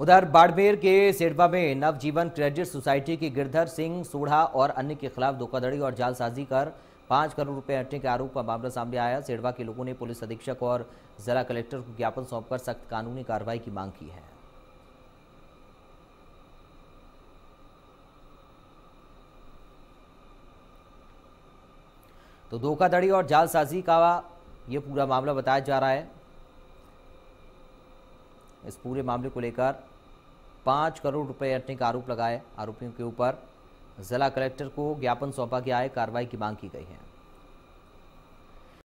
उधर बाड़मेर के सेडवा में नवजीवन क्रेडिट सोसाइटी के गिरधर सिंह सोढ़ा और अन्य के खिलाफ धोखाधड़ी और जालसाजी कर पाँच करोड़ रुपए हटने के आरोप का मामला सामने आया सेडवा के लोगों ने पुलिस अधीक्षक और जिला कलेक्टर को ज्ञापन सौंपकर सख्त कानूनी कार्रवाई की मांग की है तो धोखाधड़ी और जालसाजी का ये पूरा मामला बताया जा रहा है इस पूरे मामले को लेकर पाँच करोड़ रुपए अटने का आरोप लगाए आरोपियों के ऊपर जिला कलेक्टर को ज्ञापन सौंपा गया है कार्रवाई की मांग की गई है